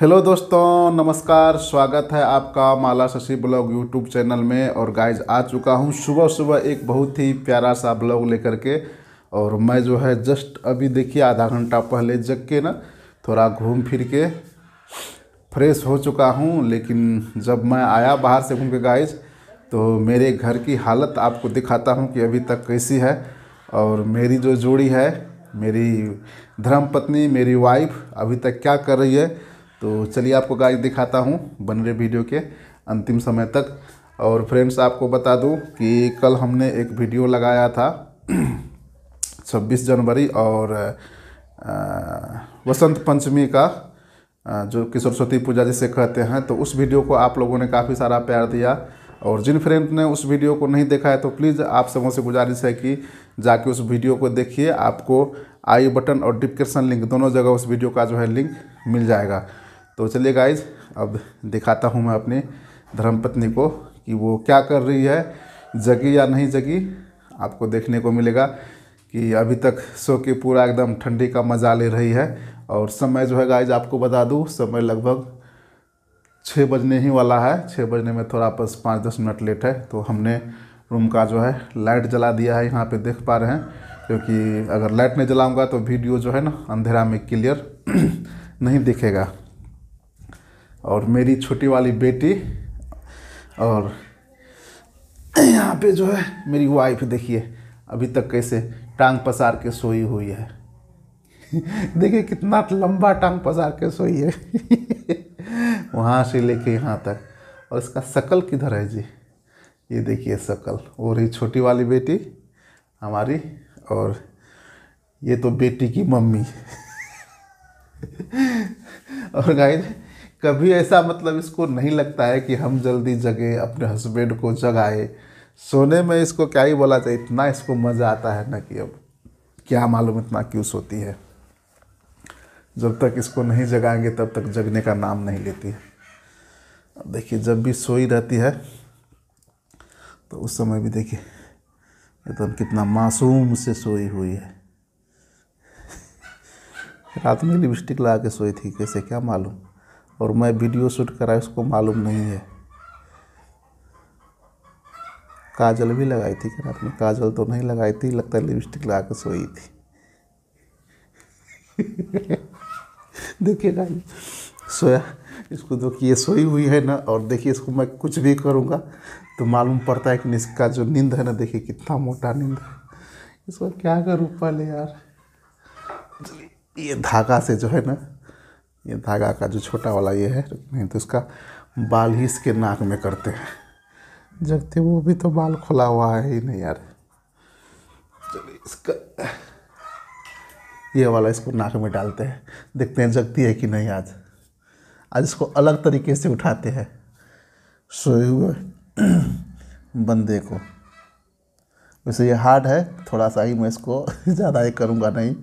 Hello दोस्तों नमस्कार स्वागत है आपका Mala Shashi blog YouTube channel में और गाइज आ चुका हूँ सुबह सुबह एक बहुत ही प्यारा सा ब्लॉग लेकर के और मैं जो है जस्ट अभी देखिए आधा घंटा पहले जग के ना थोड़ा घूम फिर के फ्रेश हो चुका हूँ लेकिन जब मैं आया बाहर से घूम के गाइज तो मेरे घर की हालत आपको दिखाता हूँ कि अभी तक कैसी है और मेरी जो जोड़ी है मेरी धर्म पत्नी मेरी वाइफ अभी तक क्या कर रही है तो चलिए आपको गाइस दिखाता हूँ बन रहे वीडियो के अंतिम समय तक और फ्रेंड्स आपको बता दूँ कि कल हमने एक वीडियो लगाया था 26 जनवरी और वसंत पंचमी का जो कि सरस्वती पूजा जिसे कहते हैं तो उस वीडियो को आप लोगों ने काफ़ी सारा प्यार दिया और जिन फ्रेंड ने उस वीडियो को नहीं देखा है तो प्लीज़ आप सबों से गुजारिश है कि जाके उस वीडियो को देखिए आपको आई बटन और डिस्क्रिप्शन लिंक दोनों जगह उस वीडियो का जो है लिंक मिल जाएगा तो चलिए गाइज अब दिखाता हूँ मैं अपने धर्मपत्नी को कि वो क्या कर रही है जगी या नहीं जगी आपको देखने को मिलेगा कि अभी तक सो के पूरा एकदम ठंडी का मज़ा ले रही है और समय जो है गाइज आपको बता दूँ समय लगभग छः बजने ही वाला है छः बजने में थोड़ा बस पाँच दस मिनट लेट है तो हमने रूम का जो है लाइट जला दिया है यहाँ पे देख पा रहे हैं क्योंकि अगर लाइट नहीं जलाऊंगा तो वीडियो जो है ना अंधेरा में क्लियर नहीं दिखेगा और मेरी छोटी वाली बेटी और यहाँ पे जो है मेरी वाइफ देखिए अभी तक कैसे टांग पसार के सोई हुई है देखिए कितना लंबा टांग पसार के सोई है वहाँ से लेके यहाँ तक और इसका शकल किधर है जी ये देखिए शकल वो रही छोटी वाली बेटी हमारी और ये तो बेटी की मम्मी और गाय कभी ऐसा मतलब इसको नहीं लगता है कि हम जल्दी जगे अपने हस्बैंड को जगाए सोने में इसको क्या ही बोला जाए इतना इसको मज़ा आता है ना कि अब क्या मालूम इतना क्यों सोती है जब तक इसको नहीं जगाएंगे तब तक जगने का नाम नहीं लेती है अब देखिए जब भी सोई रहती है तो उस समय भी देखिए एकदम तो कितना मासूम से सोई हुई है रात में लिपस्टिक लगा के सोई थी कैसे क्या मालूम और मैं वीडियो शूट करा उसको मालूम नहीं है काजल भी लगाई थी रात में काजल तो नहीं लगाई थी लगता है लिपस्टिक लगा कर सोई थी देखिए गाइस सोया इसको जो कि ये सोई हुई है ना और देखिए इसको मैं कुछ भी करूँगा तो मालूम पड़ता है कि इसका जो नींद है ना देखिए कितना मोटा नींद है इसको क्या करूँ पहले यार ये धागा से जो है ना ये धागा का जो छोटा वाला ये है नहीं तो इसका बाल ही इसके नाक में करते हैं जगते वो भी तो बाल खुला हुआ है ही नहीं यार चलिए इसका ये वाला इसको नाक में डालते हैं देखते हैं जगती है कि नहीं आज आज इसको अलग तरीके से उठाते हैं सोए हुए बंदे को वैसे ये हार्ड है थोड़ा सा ही मैं इसको ज़्यादा ही करूँगा नहीं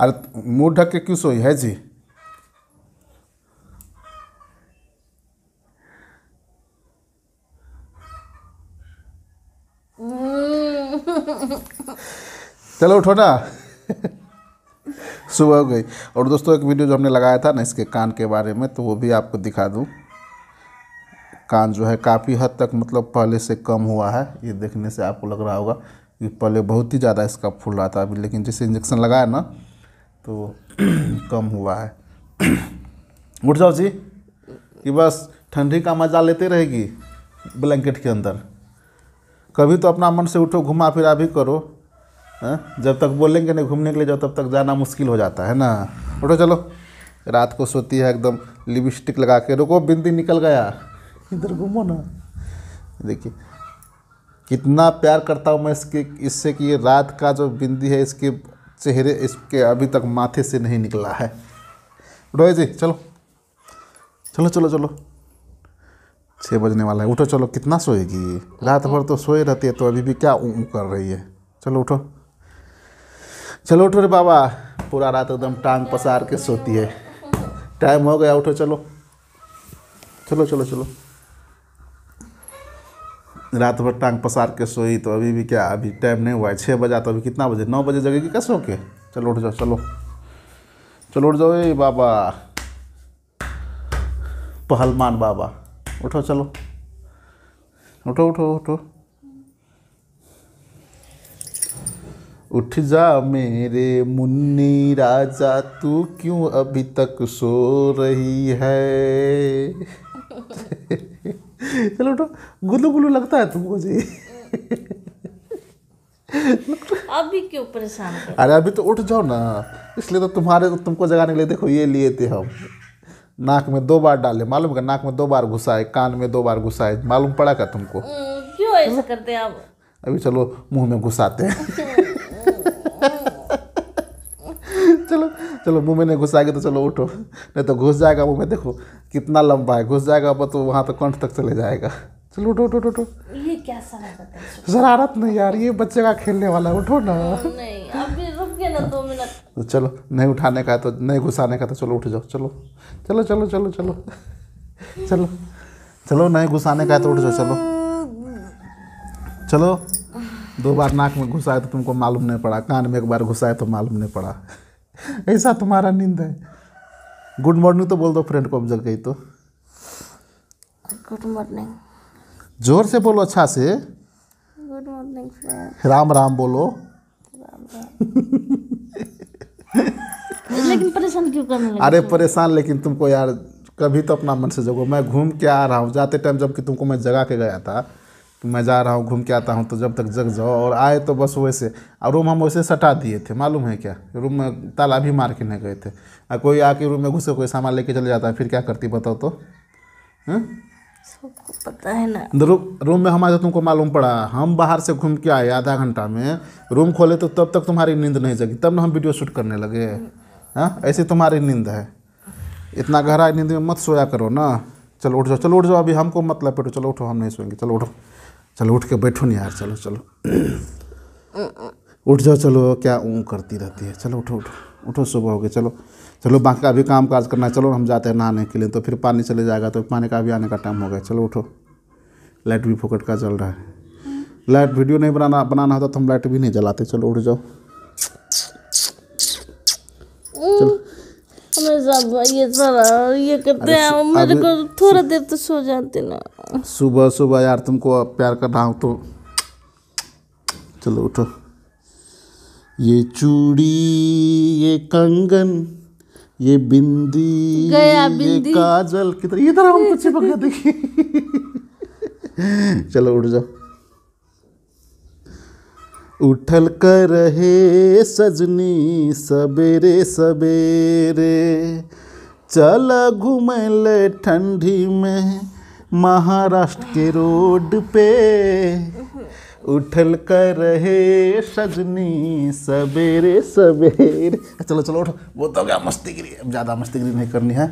अरे मुँह ढक के क्यों सोई है जी चलो उठो ना सुबह हो गई और दोस्तों एक वीडियो जो हमने लगाया था ना इसके कान के बारे में तो वो भी आपको दिखा दूँ कान जो है काफ़ी हद तक मतलब पहले से कम हुआ है ये देखने से आपको लग रहा होगा कि पहले बहुत ही ज़्यादा इसका फूल रहा था अभी लेकिन जैसे इंजेक्शन लगाया ना तो कम हुआ है उठ जाओ जी कि बस ठंडी का मज़ा लेते रहेगी ब्लैंकेट के अंदर कभी तो अपना मन से उठो घुमा फिरा भी करो है? जब तक बोलेंगे नहीं घूमने के लिए जाओ तब तक जाना मुश्किल हो जाता है ना उठो चलो रात को सोती है एकदम लिपस्टिक लगा के रुको बिंदी निकल गया इधर घूमो ना देखिए कितना प्यार करता हूँ मैं इसके इससे कि ये रात का जो बिंदी है इसके चेहरे इसके अभी तक माथे से नहीं निकला है उठो जी चलो चलो चलो चलो छः बजने वाला है उठो चलो कितना सोएगी रात भर तो सोए रहती है तो अभी भी क्या ऊँ कर रही है चलो उठो चलो उठो रे बाबा पूरा रात एकदम टांग पसार के सोती है टाइम हो गया उठो चलो चलो चलो चलो रात भर टांग पसार के सोई तो अभी भी क्या अभी टाइम नहीं हुआ है छः बजा तो अभी कितना बजे नौ बजे जगेगी कैसे होके चलो उठ जाओ चलो चलो उठ जाओ ऐ बाबा पहलमान बाबा उठो चलो उठो उठो उठो उठ जा मेरे मुन्नी राजा तू क्यों अभी तक सो रही है चलो उठो गुल्लू गुल्लू लगता है तुमको जी अभी क्यों परेशान अरे अभी तो उठ जाओ ना इसलिए तो तुम्हारे तुमको जगाने के लिए देखो ये लिए थे हम नाक में दो बार डाले मालूम क्या नाक में दो बार घुसाए कान में दो बार घुसाए मालूम पड़ा क्या तुमको हम्म, क्यों ऐसा करते हैं आप अभी चलो मुंह में घुसाते हैं चलो चलो मुंह में नहीं घुस आएगी तो चलो उठो नहीं तो घुस जाएगा मुंह में देखो कितना लंबा है घुस जाएगा अब तो वहाँ तो कंठ तक चले जाएगा चलो उठो उठो उठो ये क्या शरारत है शरारत नहीं यार ये बच्चे का खेलने वाला है उठो ना नहीं अभी रुक ना दो मिनट तो चलो नहीं उठाने का है तो नहीं घुसाने का तो चलो उठ जाओ चलो चलो चलो चलो चलो चलो चलो नहीं घुसाने का है तो उठ जाओ चलो चलो दो बार नाक में घुसाए तो तुमको मालूम नहीं पड़ा कान में एक बार घुसाए तो मालूम नहीं पड़ा ऐसा तुम्हारा नींद है गुड मॉर्निंग तो बोल दो फ्रेंड को अब जल गई तो गुड मॉर्निंग जोर से बोलो अच्छा से good morning friend Ram Ram बोलो लेकिन परेशान क्यों करने लगे अरे परेशान लेकिन तुमको यार कभी तो अपना मन से जगो मैं घूम के आ रहा हूँ जाते टाइम जबकि तुमको मैं जगा के गया था कि मैं जा रहा हूँ घूम के आता हूँ तो जब तक जग जाओ और आए तो बस वैसे और रूम हम वैसे सटा दिए थे मालूम है क्या रूम में ताला भी मार के नहीं गए थे और कोई आके रूम में घुसे कोई सामान लेके चले जाता है फिर क्या करती बताओ तो हाँ? सबको पता है ना तो रूम रूम में हमारे तो तुमको मालूम पड़ा हम बाहर से घूम के आए आधा घंटा में रूम खोले तो तब तक तुम्हारी नींद नहीं जगी तब ना हम वीडियो शूट करने लगे हाँ ऐसी तुम्हारी नींद है इतना गहरा नींद में मत सोया करो ना चलो उठ जाओ चलो उठ जाओ अभी हमको मत लपेटो चलो उठो हम नहीं सोएंगे चलो उठो चलो उठ के बैठो नहीं यार चलो चलो उठ जाओ चलो क्या ऊँ करती रहती है चलो उठो उठो उठो सुबह हो गए चलो चलो बाकी का भी काम काज करना है चलो हम जाते हैं नहाने के लिए तो फिर पानी चले जाएगा तो पानी का भी आने का टाइम हो गया चलो उठो लाइट भी फोकट का जल रहा है लाइट वीडियो नहीं बनाना बनाना होता तो हम लाइट भी नहीं जलाते चलो उठ जाओ ये ये करते हैं मेरे को थोड़ा देर तो सो जाते ना सुबह सुबह यार तुमको प्यार कर रहा हूँ तो चलो उठो ये चूड़ी ये कंगन ये बिंदी गया बिंदी ये काजल कितना ये तरह हम कुछ पकड़ देखिए चलो उठ जाओ उठल कर रहे सजनी सबेरे सबेरे चल घूमल ठंडी में महाराष्ट्र के रोड पे उठल कर रहे सजनी सबेरे सबेरे चलो चलो उठो वो तो गया मस्ती गिरी अब ज़्यादा मस्ती गिरी नहीं करनी है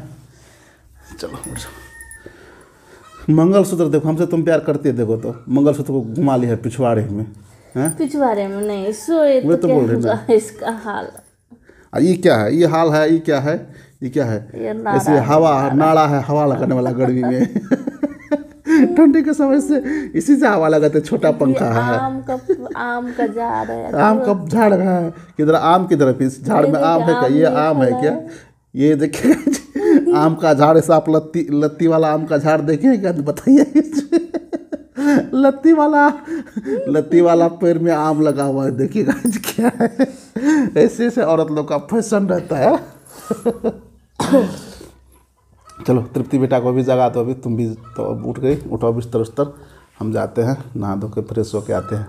चलो उठो मंगलसूत्र देखो हमसे तुम प्यार करती है देखो तो मंगलसूत्र को घुमा लिया है पिछवाड़े में कुछ बारे में नहीं सो ये तो, तो बोल रहे इसका हाल आ, ये क्या है ये हाल है ये क्या है ये क्या है ऐसे हवा नाड़ा है हवा लगाने वाला गर्मी में ठंडी के समय से इसी से हवा लगाते छोटा पंखा है आम का आम का झाड़ है आम का झाड़ है किधर आम की तरफ इस झाड़ में आम है क्या ये आम है क्या ये देखे आम का झाड़ ऐसा आप लत्ती लत्ती वाला आम का झाड़ देखे क्या बताइए लत्ती वाला लत्ती वाला पैर में आम लगा हुआ है आज क्या है ऐसे ऐसे औरत लोग का फैशन रहता है चलो तृप्ति बेटा को भी जगा दो अभी तुम भी तो उठ गई उठो बिस्तर उस्तर हम जाते हैं नहा धो के फ्रेश होके आते हैं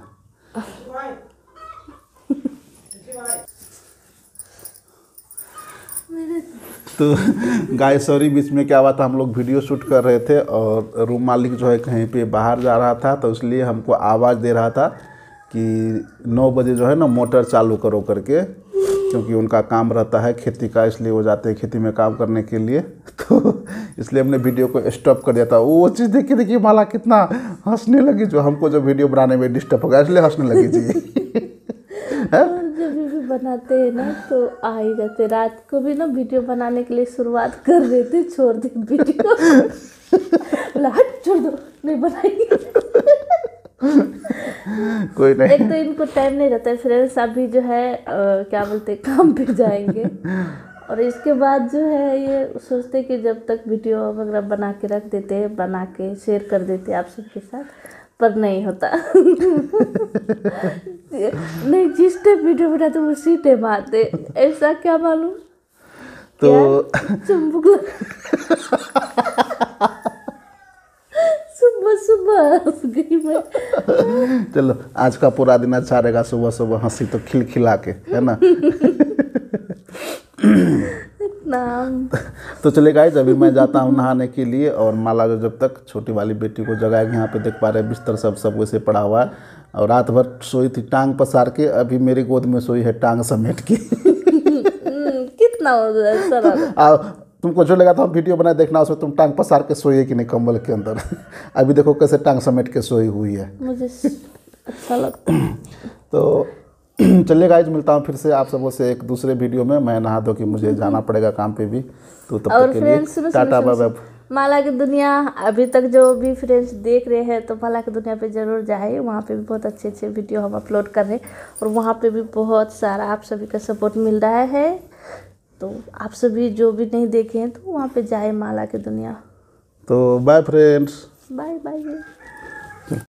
तो गाय सॉरी बीच में क्या हुआ था हम लोग वीडियो शूट कर रहे थे और रूम मालिक जो है कहीं पे बाहर जा रहा था तो इसलिए हमको आवाज़ दे रहा था कि नौ बजे जो है ना मोटर चालू करो करके क्योंकि उनका काम रहता है खेती का इसलिए वो जाते हैं खेती में काम करने के लिए तो इसलिए हमने वीडियो को स्टॉप कर दिया था वो चीज़ देखिए देखिए माला कितना हंसने लगी जो हमको जो वीडियो बनाने में डिस्टर्ब हो गया इसलिए हंसने लगी जी है बनाते हैं ना तो आ ही जाते रात को भी ना वीडियो बनाने के लिए शुरुआत कर देते छोड़ दे वीडियो लाट छोड़ दो नहीं बनाएंगे कोई नहीं एक तो इनको टाइम नहीं रहता है फ्रेंड्स अभी जो है आ, क्या बोलते हैं काम पे जाएंगे और इसके बाद जो है ये सोचते कि जब तक वीडियो वगैरह बना के रख देते हैं बना के शेयर कर देते हैं आप सबके साथ पर नहीं होता नहीं जिस टाइप वीडियो बनाते तो उसी टाइम आते ऐसा क्या मालूम तो चुंबक सुबह सुबह गई मैं चलो आज का पूरा दिन अच्छा रहेगा सुबह सुबह हंसी तो खिलखिला के है ना तो चले गाइज अभी मैं जाता हूँ नहाने के लिए और माला जो जब तक छोटी वाली बेटी को जगाएगी यहाँ पे देख पा रहे हैं बिस्तर सब सब वैसे पड़ा हुआ है और रात भर सोई थी टांग पसार के अभी मेरी गोद में सोई है टांग समेट के हम्म, कितना हो तुमको जो लगा था हम वीडियो बनाए देखना उसमें तुम टांग पसार के सोई है कि नहीं कम्बल के अंदर अभी देखो कैसे टांग समेट के सोई हुई है मुझे अच्छा लगता तो चलिए गाइज मिलता हूँ फिर से आप सबों से एक दूसरे वीडियो में मैं नहा दो कि मुझे हम्म। जाना पड़ेगा काम पे भी तो तब तक के लिए टाटा बाय बाय माला की दुनिया अभी तक जो भी फ्रेंड्स देख रहे हैं तो माला की दुनिया पे ज़रूर जाए वहाँ पे भी बहुत अच्छे अच्छे वीडियो हम अपलोड कर रहे हैं और वहाँ पे भी बहुत सारा आप सभी का सपोर्ट मिल रहा है तो आप सभी जो भी नहीं देखे हैं तो वहाँ पे जाए माला की दुनिया तो बाय फ्रेंड्स बाय बाय